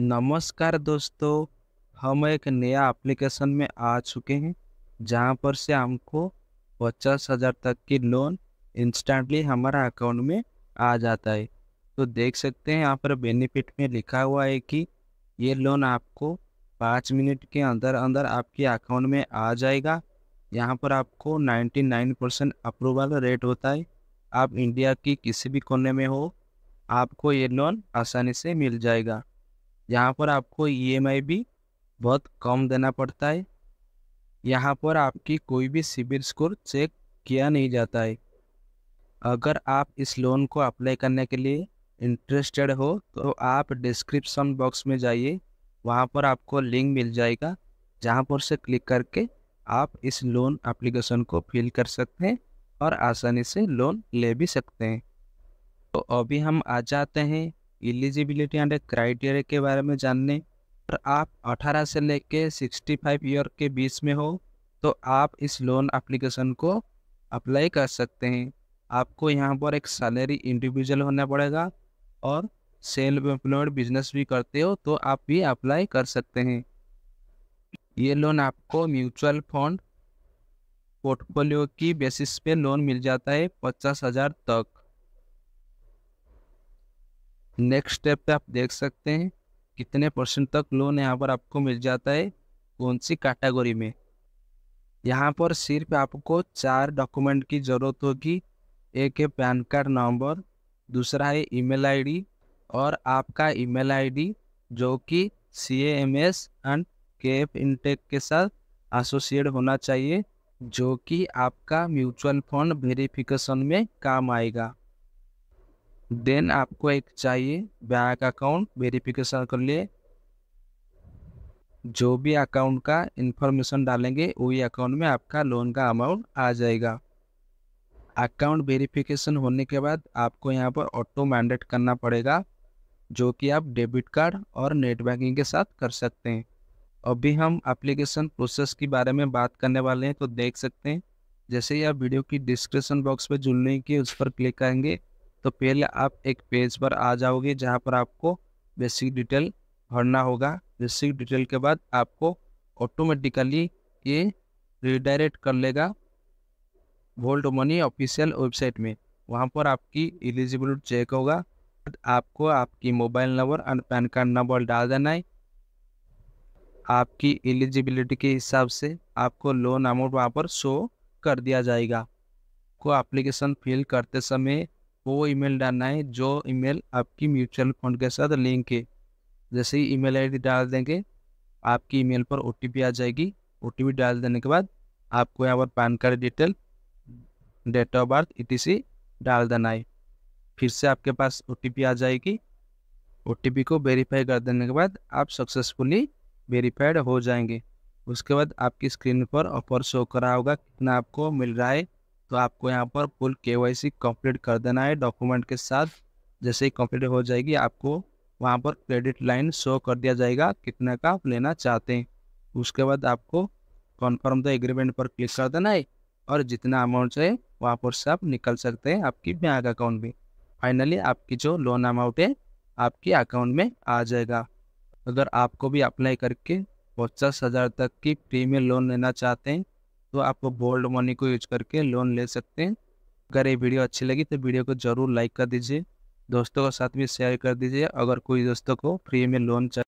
नमस्कार दोस्तों हम एक नया एप्लीकेशन में आ चुके हैं जहां पर से हमको पचास हज़ार तक की लोन इंस्टेंटली हमारा अकाउंट में आ जाता है तो देख सकते हैं यहाँ पर बेनिफिट में लिखा हुआ है कि ये लोन आपको पाँच मिनट के अंदर अंदर आपके अकाउंट में आ जाएगा यहाँ पर आपको ninety nine percent approval rate होता है आप इंडिया की किसी भी कोने में हो आपको ये लोन आसानी से मिल जाएगा यहाँ पर आपको ईएमआई e भी बहुत कम देना पड़ता है यहाँ पर आपकी कोई भी सिविल स्कोर चेक किया नहीं जाता है अगर आप इस लोन को अप्लाई करने के लिए इंटरेस्टेड हो तो आप डिस्क्रिप्शन बॉक्स में जाइए वहाँ पर आपको लिंक मिल जाएगा जहाँ पर से क्लिक करके आप इस लोन एप्लीकेशन को फिल कर सकते हैं और आसानी से लोन ले भी सकते हैं तो अभी हम आ जाते हैं एलिजिबिलिटी एंड क्राइटेरिया के बारे में जानने पर आप 18 से लेके 65 ईयर के बीच में हो तो आप इस लोन एप्लीकेशन को अप्लाई कर सकते हैं आपको यहाँ पर एक सैलरी इंडिविजुअल होना पड़ेगा और सेल्फ एम्प्लॉयड बिजनेस भी करते हो तो आप भी अप्लाई कर सकते हैं ये लोन आपको म्यूचुअल फंड पोर्टफोलियो की बेसिस पे लोन मिल जाता है पचास हज़ार तक नेक्स्ट स्टेप पे आप देख सकते हैं कितने परसेंट तक लोन यहाँ पर आपको मिल जाता है कौन सी कैटेगरी में यहाँ पर सिर्फ आपको चार डॉक्यूमेंट की ज़रूरत होगी एक है पैन कार्ड नंबर दूसरा है ईमेल आईडी और आपका ईमेल आईडी जो कि C M S and K F intake के साथ एसोसिएट होना चाहिए जो कि आपका म्यूचुअल फंड वेरिफिकेशन में काम आएगा देन आपको एक चाहिए बैंक अकाउंट वेरिफिकेशन कर लिए जो भी अकाउंट का इंफॉर्मेशन डालेंगे वही अकाउंट में आपका लोन का अमाउंट आ जाएगा अकाउंट वेरिफिकेशन होने के बाद आपको यहाँ पर ऑटो मैंडेट करना पड़ेगा जो कि आप डेबिट कार्ड और नेट बैंकिंग के साथ कर सकते हैं अभी हम एप्लीकेशन प्रोसेस के बारे में बात करने वाले हैं तो देख सकते हैं जैसे ही आप वीडियो की डिस्क्रिप्शन बॉक्स पर जुड़ने की उस पर क्लिक करेंगे तो पहले आप एक पेज पर आ जाओगे जहाँ पर आपको बेसिक डिटेल भरना होगा बेसिक डिटेल के बाद आपको ऑटोमेटिकली ये रिडायरेक्ट कर लेगा वोल्ट मनी ऑफिशियल वेबसाइट में वहाँ पर आपकी एलिजिबिलिटी चेक होगा आपको आपकी मोबाइल नंबर और पैन कार्ड नंबर डाल देना है आपकी एलिजिबिलिटी के हिसाब से आपको लोन अमाउंट वहाँ पर शो कर दिया जाएगा को एप्लीकेशन फिल करते समय वो ईमेल डालना है जो ईमेल आपकी म्यूचुअल फंड के साथ लिंक है जैसे ही ईमेल आईडी डाल देंगे आपकी ईमेल पर ओ आ जाएगी ओ डाल देने के बाद आपको यहाँ पर PAN card detail date of birth ई डाल देना है फिर से आपके पास ओ आ जाएगी ओ को वेरीफाई कर देने के बाद आप सक्सेसफुली वेरीफाइड हो जाएंगे उसके बाद आपकी स्क्रीन पर ऑफर शो करा होगा कितना आपको मिल रहा है तो आपको यहाँ पर फुल के वाई सी कम्प्लीट कर देना है डॉक्यूमेंट के साथ जैसे ही कम्प्लीट हो जाएगी आपको वहाँ पर क्रेडिट लाइन शो कर दिया जाएगा कितना का आप लेना चाहते हैं उसके बाद आपको कन्फर्म द एग्रीमेंट पर क्लिक कर देना है और जितना अमाउंट है वहाँ पर से आप निकल सकते हैं आपकी बैंक अकाउंट में फाइनली आपकी जो लोन अमाउंट है आपके अकाउंट में आ जाएगा अगर आपको भी अप्लाई करके पचास हज़ार तक की प्रीमियम लोन लेना चाहते हैं तो आप गोल्ड मनी को यूज करके लोन ले सकते हैं अगर ये वीडियो अच्छी लगी तो वीडियो को जरूर लाइक कर दीजिए दोस्तों के साथ भी शेयर कर दीजिए अगर कोई दोस्तों को फ्री में लोन चाहिए